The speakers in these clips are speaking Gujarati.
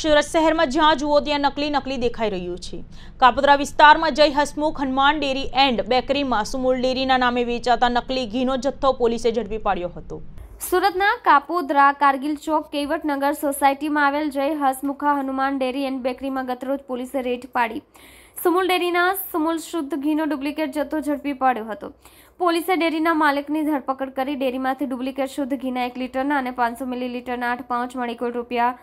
સુરત શહેરમાં જ્યાં જુઓ ત્યાં નકલી નકલી દેખાઈ રહ્યું છે કાપોદ્રા વિસ્તારમાં જય હસમુખ હનુમાન ડેરી એન્ડ બેકરીમાં સુમુલ ડેરીના નામે વેચાતા નકલી ઘીનો જથ્થો પોલીસે ઝડપી પાડ્યો હતો સુરતના કાપોદ્રા કારગિલ ચોક કેવટનગર સોસાયટીમાં આવેલ જય હસમુખા હનુમાન ડેરી એન્ડ બેકરીમાં ગતરોજ પોલીસે રેડ પાડી સુમુલ ડેરીના સુમુલ શુદ્ધ ઘીનો ડુપ્લિકેટ જથ્થો ઝડપી પાડ્યો હતો પોલીસે ડેરીના માલિકની ધરપકડ કરી ડેરીમાંથી ડુપ્લિકેટ શુદ્ધ ઘીના એક લીટરના અને પાંચસો મિલીલીટરના આઠ પાંચ મળી રૂપિયા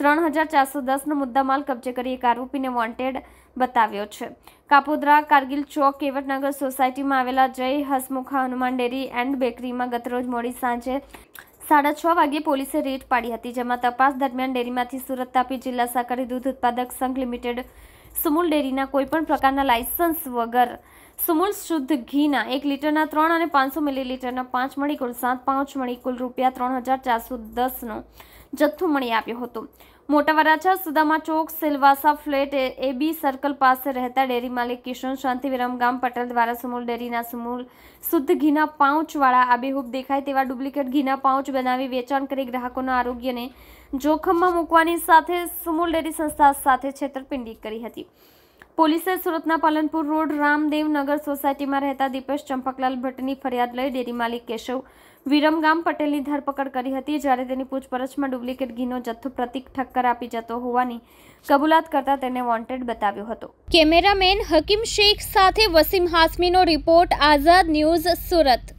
ત્રણ હજાર ચારસો દસનો મુદ્દામાલ કબજે કરી એક આરોપીને વોન્ટેડ બતાવ્યો છે કાપોદ્રા કારગિલ ચોક કેવટનગર સોસાયટીમાં આવેલા જય હસમુખા હનુમાન ડેરી એન્ડ બેકરીમાં ગતરોજ મોડી સાંજે સાડા છ વાગ્યે પોલીસે રેડ પાડી હતી જેમાં તપાસ દરમિયાન ડેરીમાંથી સુરત તાપી જિલ્લા સાકરી દૂધ ઉત્પાદક સંઘ લિમિટેડ સુમૂલ ડેરીના કોઈપણ પ્રકારના લાયસન્સ વગર સુમૂલ શુદ્ધ ઘીના એક લીટરના ત્રણ અને પાંચસો મિલીલીટરના પાંચ મળી કુલ સાત પાંચ મળી કુલ રૂપિયા ત્રણ હજાર ચારસો દસનો જથ્થો મળી આપ્યો હતો મોટા Varachha Sudama Chowk Silvassa flat AB circle પાસે રહેતા ડેરી માલિક કિશન શાંતિ વિરમગામ પટેલ દ્વારા સુમૂલ ડેરીના સુમૂલ શુદ્ધ ઘીના પાઉચવાળા આબેહૂબ દેખાય તેવા ડુપ્લિકેટ ઘીના પાઉચ બનાવી વેચાણ કરી ગ્રાહકોના આરોગ્યને જોખમમાં મૂકવાની સાથે સુમૂલ ડેરી સંસ્થા સાથે છેતરપિંડી કરી હતી પોલીસે સુરતના પાલનપુર રોડ રામદેવનગર સોસાયટીમાં રહેતા દીપેશ ચંપકલાલ ભટ્ટની ફરિયાદ લઈ ડેરી માલિક કેશવ વિરમગામ પટેલની ધરપકડ કરી હતી જ્યારે તેની પૂછપરછમાં ડુપ્લિકેટ ઘીનો જથ્થો પ્રતિક ઠક્કર આપી જતો હોવાની કબૂલાત કરતા તેને વોન્ટેડ બતાવ્યો હતો કેમેરામેન હકીમ શેખ સાથે વસીમ હાસમીનો રિપોર્ટ આઝાદ ન્યૂઝ સુરત